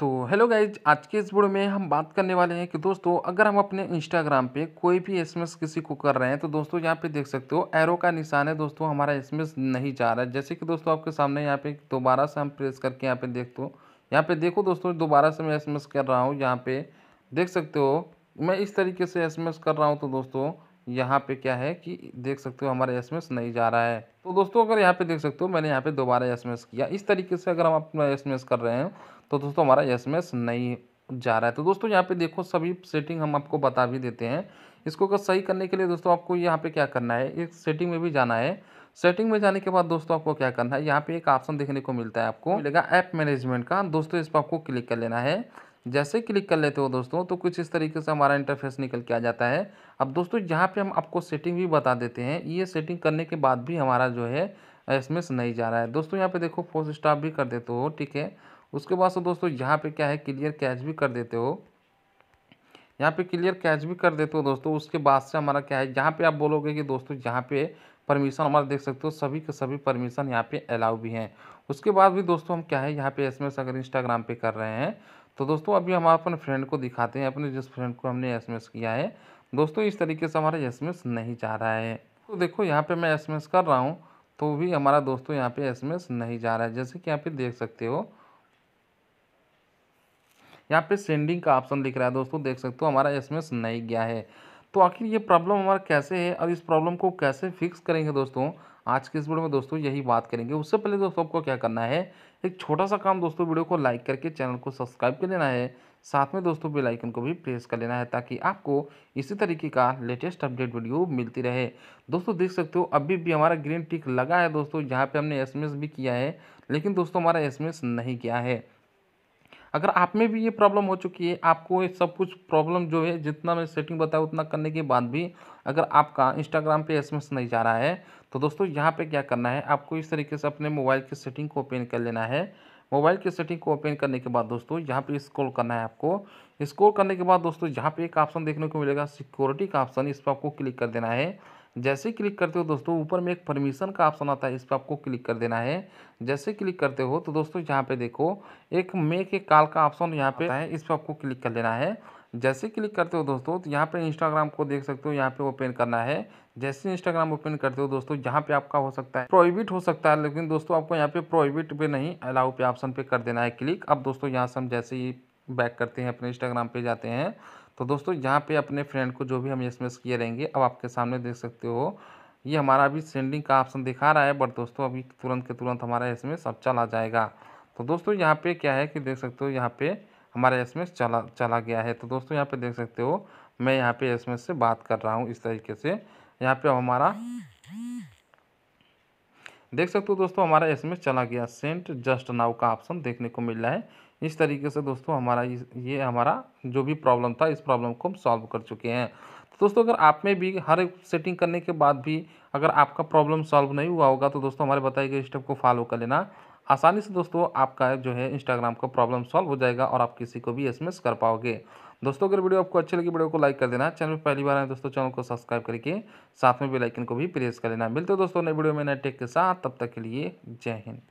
तो hello guys आज के इस वीडियो में हम बात करने वाले हैं कि दोस्तों अगर हम अपने इंस्टाग्राम पे कोई भी एसएमएस किसी को कर रहे हैं तो दोस्तों यहाँ पे देख सकते हो एरो का निशान है दोस्तों हमारा एसएमएस नहीं जा रहा है जैसे कि दोस्तों आपके सामने यहाँ पे दोबारा से हम प्रेस करके यहाँ पे देखते हो यहाँ पे देखो दोस्तों दोबारा से मैं एस कर रहा हूँ यहाँ पर देख सकते हो मैं इस तरीके से एस कर रहा हूँ तो दोस्तों यहाँ पे क्या है कि देख सकते हो हमारा एस नहीं जा रहा है तो दोस्तों अगर यहाँ पे देख सकते हो मैंने यहाँ पे दोबारा एस किया इस तरीके से अगर हम अपना एस कर रहे हैं तो दोस्तों हमारा एस नहीं जा रहा है तो दोस्तों यहाँ पे देखो सभी सेटिंग हम आपको बता भी देते हैं इसको अगर सही करने के लिए दोस्तों आपको यहाँ पे क्या करना है एक सेटिंग में भी जाना है सेटिंग में जाने के बाद दोस्तों आपको क्या करना है यहाँ पे एक ऑप्शन देखने को मिलता है आपको मिलेगा ऐप मैनेजमेंट का दोस्तों इस पर आपको क्लिक कर लेना है जैसे क्लिक कर लेते हो दोस्तों तो कुछ इस तरीके से हमारा इंटरफेस निकल के आ जाता है अब दोस्तों यहाँ पे हम आपको सेटिंग भी बता देते हैं ये सेटिंग करने के बाद भी हमारा जो है एस नहीं जा रहा है दोस्तों यहाँ पे देखो फोर्स स्टाफ भी कर देते हो ठीक है उसके बाद से दोस्तों यहाँ पे क्या है क्लियर कैच भी कर देते हो यहाँ पे क्लियर कैच भी कर देते हो दोस्तों उसके बाद से हमारा क्या है जहाँ पे आप बोलोगे कि दोस्तों यहाँ पे परमिशन हमारा देख सकते हो सभी के सभी परमिशन यहाँ पे अलाउ भी हैं उसके बाद भी दोस्तों हम क्या है यहाँ पे एस अगर इंस्टाग्राम पर कर रहे हैं तो दोस्तों अभी हम अपने फ्रेंड को दिखाते हैं अपने जिस फ्रेंड को हमने एस किया है दोस्तों इस तरीके से हमारा एस नहीं जा रहा है तो देखो यहाँ पर मैं एस कर रहा हूँ तो भी हमारा दोस्तों यहाँ पे एस नहीं जा रहा है जैसे कि यहाँ पे देख सकते हो यहाँ पे सेंडिंग का ऑप्शन दिख रहा है दोस्तों देख सकते हो हमारा एस नहीं गया है तो आखिर ये प्रॉब्लम हमारा कैसे है और इस प्रॉब्लम को कैसे फिक्स करेंगे दोस्तों आज के इस वीडियो में दोस्तों यही बात करेंगे उससे पहले दोस्तों आपको क्या करना है एक छोटा सा काम दोस्तों वीडियो को लाइक करके चैनल को सब्सक्राइब कर लेना है साथ में दोस्तों बेल आइकन को भी प्रेस कर लेना है ताकि आपको इसी तरीके का लेटेस्ट अपडेट वीडियो मिलती रहे दोस्तों देख सकते हो अभी भी हमारा ग्रीन टिक लगा है दोस्तों यहाँ पे हमने एसएमएस भी किया है लेकिन दोस्तों हमारा एसएमएस नहीं किया है अगर आप में भी ये प्रॉब्लम हो चुकी है आपको ये सब कुछ प्रॉब्लम जो है जितना मैं सेटिंग बताया उतना करने के बाद भी अगर आपका इंस्टाग्राम पे एसएमएस नहीं जा रहा है तो दोस्तों यहाँ पे क्या करना है आपको इस तरीके से अपने मोबाइल की सेटिंग को ओपन कर लेना है मोबाइल की सेटिंग को ओपन करने के बाद दोस्तों यहाँ पर स्क्रोल करना है आपको स्क्रोल करने के बाद दोस्तों यहाँ पर एक ऑप्शन देखने को मिलेगा सिक्योरिटी का ऑप्शन इस पर आपको क्लिक कर देना है जैसे क्लिक करते हो दोस्तों ऊपर में एक परमिशन का ऑप्शन आता है इस पर आपको क्लिक कर देना है जैसे क्लिक करते हो तो दोस्तों यहाँ पे देखो एक मे के काल का ऑप्शन यहाँ पे है इस पर आपको क्लिक कर देना है जैसे क्लिक करते हो दोस्तों तो यहाँ पे इंस्टाग्राम को देख सकते हो यहाँ पे ओपन करना है जैसे इंस्टाग्राम ओपन करते हो दोस्तों यहाँ पे आपका हो सकता है प्रोहिबिट हो सकता है लेकिन दोस्तों आपको यहाँ पे प्रोहिबिट पे नहीं अलाउ पे ऑप्शन पे कर देना है क्लिक अब दोस्तों यहाँ से हम जैसे ही बैक करते हैं अपने इंस्टाग्राम पे जाते हैं तो दोस्तों यहाँ पे अपने फ्रेंड को जो भी हम एस किए रहेंगे अब आपके सामने देख सकते हो ये हमारा अभी सेंडिंग का ऑप्शन दिखा रहा है बट दोस्तों अभी तुरंत के तुरंत हमारा एस एम अब चला जाएगा तो दोस्तों यहाँ पे क्या है कि देख सकते हो यहाँ पे हमारा एस चला चला गया है तो दोस्तों यहाँ पे देख सकते हो मैं यहाँ पे एस से बात कर रहा हूँ इस तरीके से यहाँ पे हमारा देख सकते हो दोस्तों हमारा एस चला गया सेंट जस्ट नाउ का ऑप्शन देखने को मिल रहा है इस तरीके से दोस्तों हमारा ये हमारा जो भी प्रॉब्लम था इस प्रॉब्लम को हम सॉल्व कर चुके हैं तो दोस्तों अगर आप में भी हर एक सेटिंग करने के बाद भी अगर आपका प्रॉब्लम सॉल्व नहीं हुआ होगा तो दोस्तों हमारे बताए गए स्टेप को फॉलो कर लेना आसानी से दोस्तों आपका जो है इंस्टाग्राम का प्रॉब्लम सॉल्व हो जाएगा और आप किसी को भी एस कर पाओगे दोस्तों अगर वीडियो आपको अच्छी लगी वीडियो को लाइक कर देना चैनल पर पहली बार आए दोस्तों चैनल को सब्सक्राइब करके साथ में बेलाइकन को भी प्रेस कर लेना मिलते हो दोस्तों नए वीडियो में नए टेक के साथ तब तक के लिए जय हिंद